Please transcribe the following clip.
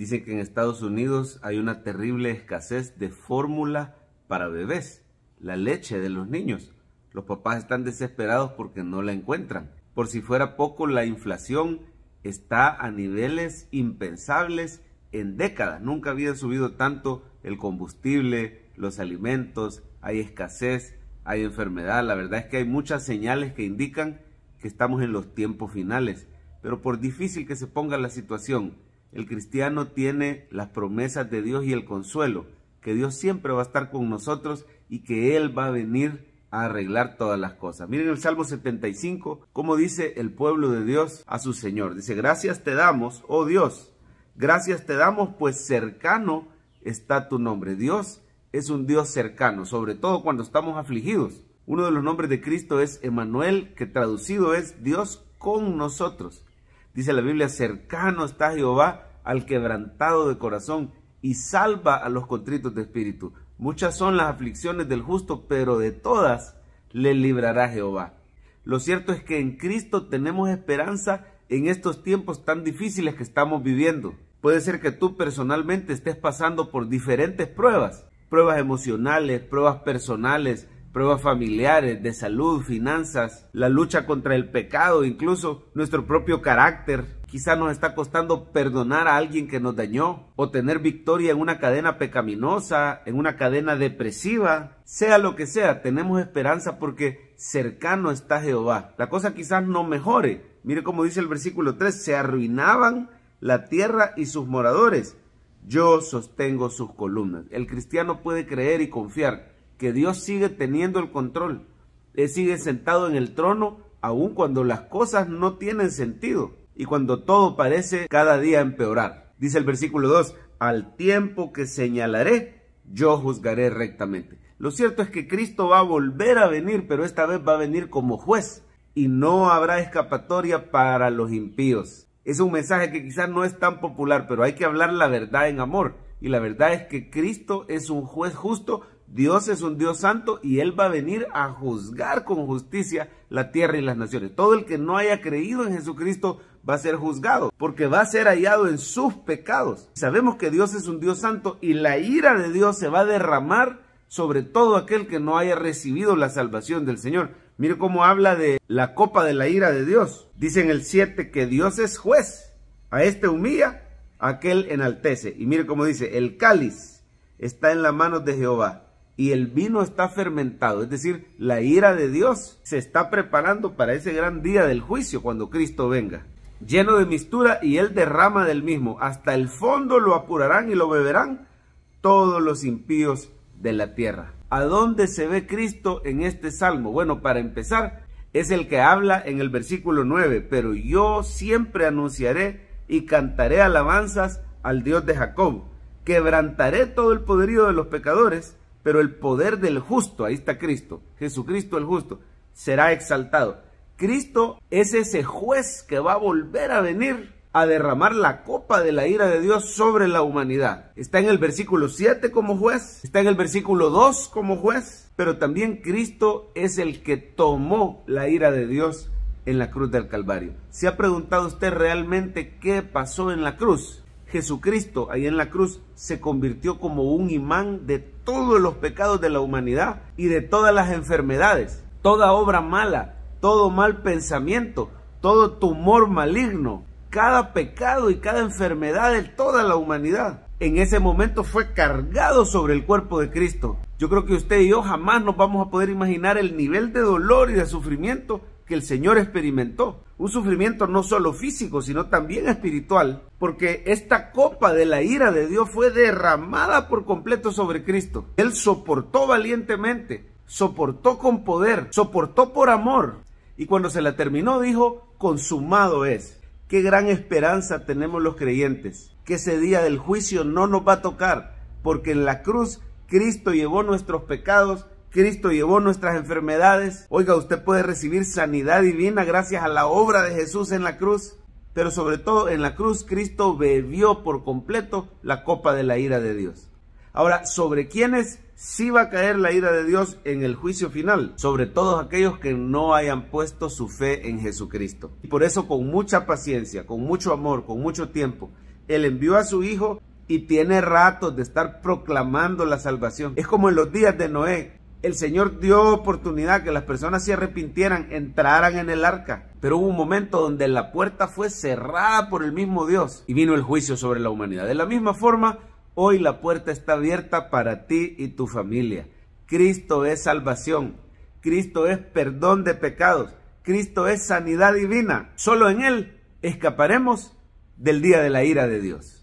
Dicen que en Estados Unidos hay una terrible escasez de fórmula para bebés, la leche de los niños. Los papás están desesperados porque no la encuentran. Por si fuera poco, la inflación está a niveles impensables en décadas. Nunca había subido tanto el combustible, los alimentos, hay escasez, hay enfermedad. La verdad es que hay muchas señales que indican que estamos en los tiempos finales. Pero por difícil que se ponga la situación, el cristiano tiene las promesas de Dios y el consuelo, que Dios siempre va a estar con nosotros y que Él va a venir a arreglar todas las cosas. Miren el Salmo 75, cómo dice el pueblo de Dios a su Señor. Dice, gracias te damos, oh Dios, gracias te damos, pues cercano está tu nombre. Dios es un Dios cercano, sobre todo cuando estamos afligidos. Uno de los nombres de Cristo es Emanuel, que traducido es Dios con nosotros. Dice la Biblia, cercano está Jehová al quebrantado de corazón y salva a los contritos de espíritu. Muchas son las aflicciones del justo, pero de todas le librará Jehová. Lo cierto es que en Cristo tenemos esperanza en estos tiempos tan difíciles que estamos viviendo. Puede ser que tú personalmente estés pasando por diferentes pruebas, pruebas emocionales, pruebas personales, pruebas familiares, de salud, finanzas, la lucha contra el pecado, incluso nuestro propio carácter. quizás nos está costando perdonar a alguien que nos dañó o tener victoria en una cadena pecaminosa, en una cadena depresiva. Sea lo que sea, tenemos esperanza porque cercano está Jehová. La cosa quizás no mejore. Mire cómo dice el versículo 3, se arruinaban la tierra y sus moradores. Yo sostengo sus columnas. El cristiano puede creer y confiar que Dios sigue teniendo el control. Él sigue sentado en el trono aun cuando las cosas no tienen sentido y cuando todo parece cada día empeorar. Dice el versículo 2, al tiempo que señalaré, yo juzgaré rectamente. Lo cierto es que Cristo va a volver a venir, pero esta vez va a venir como juez y no habrá escapatoria para los impíos. Es un mensaje que quizás no es tan popular, pero hay que hablar la verdad en amor. Y la verdad es que Cristo es un juez justo Dios es un Dios santo y Él va a venir a juzgar con justicia la tierra y las naciones. Todo el que no haya creído en Jesucristo va a ser juzgado porque va a ser hallado en sus pecados. Sabemos que Dios es un Dios santo y la ira de Dios se va a derramar sobre todo aquel que no haya recibido la salvación del Señor. Mire cómo habla de la copa de la ira de Dios. Dice en el 7 que Dios es juez. A este humilla, aquel enaltece. Y mire cómo dice, el cáliz está en las manos de Jehová y el vino está fermentado, es decir, la ira de Dios se está preparando para ese gran día del juicio cuando Cristo venga. Lleno de mistura y él derrama del mismo, hasta el fondo lo apurarán y lo beberán todos los impíos de la tierra. ¿A dónde se ve Cristo en este salmo? Bueno, para empezar, es el que habla en el versículo 9, pero yo siempre anunciaré y cantaré alabanzas al Dios de Jacob. Quebrantaré todo el poderío de los pecadores pero el poder del justo, ahí está Cristo, Jesucristo el justo, será exaltado. Cristo es ese juez que va a volver a venir a derramar la copa de la ira de Dios sobre la humanidad. Está en el versículo 7 como juez, está en el versículo 2 como juez, pero también Cristo es el que tomó la ira de Dios en la cruz del Calvario. ¿Se ha preguntado usted realmente qué pasó en la cruz? Jesucristo ahí en la cruz se convirtió como un imán de todos los pecados de la humanidad y de todas las enfermedades, toda obra mala, todo mal pensamiento, todo tumor maligno, cada pecado y cada enfermedad de toda la humanidad. En ese momento fue cargado sobre el cuerpo de Cristo. Yo creo que usted y yo jamás nos vamos a poder imaginar el nivel de dolor y de sufrimiento que el Señor experimentó. Un sufrimiento no solo físico, sino también espiritual, porque esta copa de la ira de Dios fue derramada por completo sobre Cristo. Él soportó valientemente, soportó con poder, soportó por amor. Y cuando se la terminó dijo, consumado es. Qué gran esperanza tenemos los creyentes, que ese día del juicio no nos va a tocar, porque en la cruz Cristo llevó nuestros pecados Cristo llevó nuestras enfermedades. Oiga, usted puede recibir sanidad divina gracias a la obra de Jesús en la cruz. Pero sobre todo en la cruz Cristo bebió por completo la copa de la ira de Dios. Ahora, ¿sobre quiénes sí va a caer la ira de Dios en el juicio final? Sobre todos aquellos que no hayan puesto su fe en Jesucristo. Y por eso con mucha paciencia, con mucho amor, con mucho tiempo, Él envió a su Hijo y tiene ratos de estar proclamando la salvación. Es como en los días de Noé, el Señor dio oportunidad que las personas se arrepintieran, entraran en el arca. Pero hubo un momento donde la puerta fue cerrada por el mismo Dios y vino el juicio sobre la humanidad. De la misma forma, hoy la puerta está abierta para ti y tu familia. Cristo es salvación. Cristo es perdón de pecados. Cristo es sanidad divina. Solo en Él escaparemos del día de la ira de Dios.